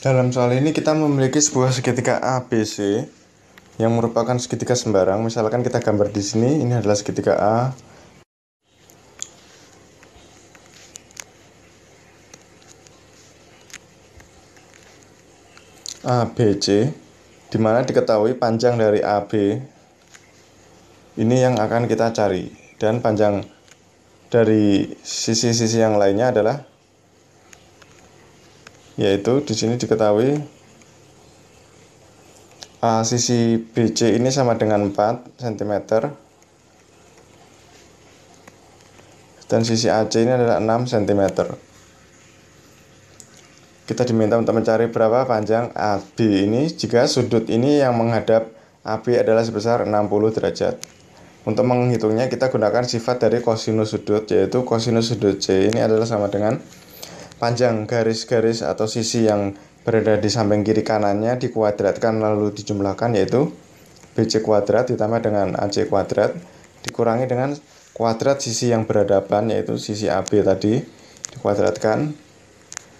Dalam soal ini kita memiliki sebuah segitiga ABC yang merupakan segitiga sembarang. Misalkan kita gambar di sini, ini adalah segitiga A. ABC di mana diketahui panjang dari AB ini yang akan kita cari dan panjang dari sisi-sisi yang lainnya adalah yaitu di sini diketahui uh, sisi BC ini sama dengan 4 cm dan sisi AC ini adalah 6 cm kita diminta untuk mencari berapa panjang AB ini jika sudut ini yang menghadap AB adalah sebesar 60 derajat untuk menghitungnya kita gunakan sifat dari kosinus sudut yaitu kosinus sudut C ini adalah sama dengan panjang garis-garis atau sisi yang berada di samping kiri kanannya dikuadratkan lalu dijumlahkan yaitu BC kuadrat ditambah dengan AC kuadrat dikurangi dengan kuadrat sisi yang berhadapan yaitu sisi AB tadi dikuadratkan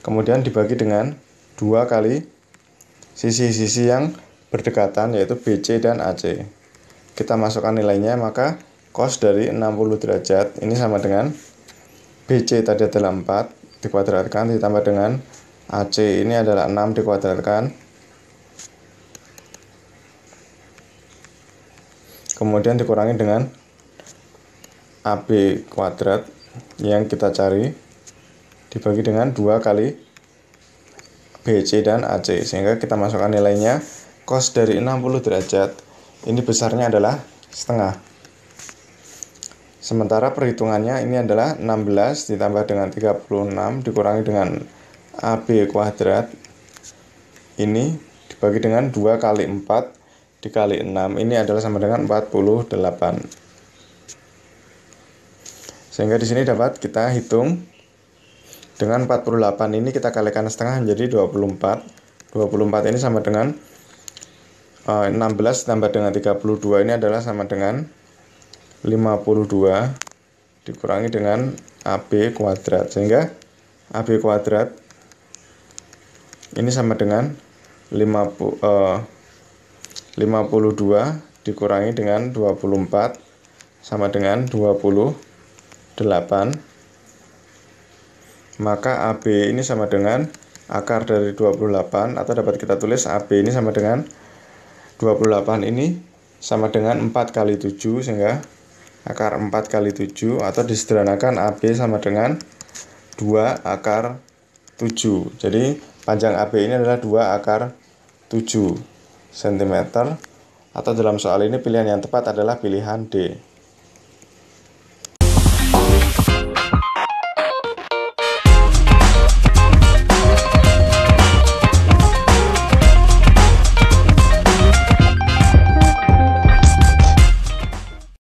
kemudian dibagi dengan dua kali sisi-sisi yang berdekatan yaitu BC dan AC kita masukkan nilainya maka cos dari 60 derajat ini sama dengan BC tadi adalah 4 dikuadratkan ditambah dengan AC ini adalah 6 dikuadratkan kemudian dikurangi dengan AB kuadrat yang kita cari dibagi dengan 2 kali BC dan AC sehingga kita masukkan nilainya cos dari 60 derajat ini besarnya adalah setengah Sementara perhitungannya ini adalah 16 ditambah dengan 36 dikurangi dengan AB kuadrat ini dibagi dengan 2 kali 4 dikali 6 ini adalah sama dengan 48 sehingga di sini dapat kita hitung dengan 48 ini kita kalikan setengah menjadi 24 24 ini sama dengan 16 eh, ditambah dengan 32 ini adalah sama dengan 52 dikurangi dengan AB kuadrat sehingga AB kuadrat ini sama dengan 50, eh, 52 dikurangi dengan 24 sama dengan 28 maka AB ini sama dengan akar dari 28 atau dapat kita tulis AB ini sama dengan 28 ini sama dengan 4 kali 7 sehingga akar 4 kali 7 atau disederhanakan AB sama dengan 2 akar 7 jadi panjang AB ini adalah 2 akar 7 cm atau dalam soal ini pilihan yang tepat adalah pilihan D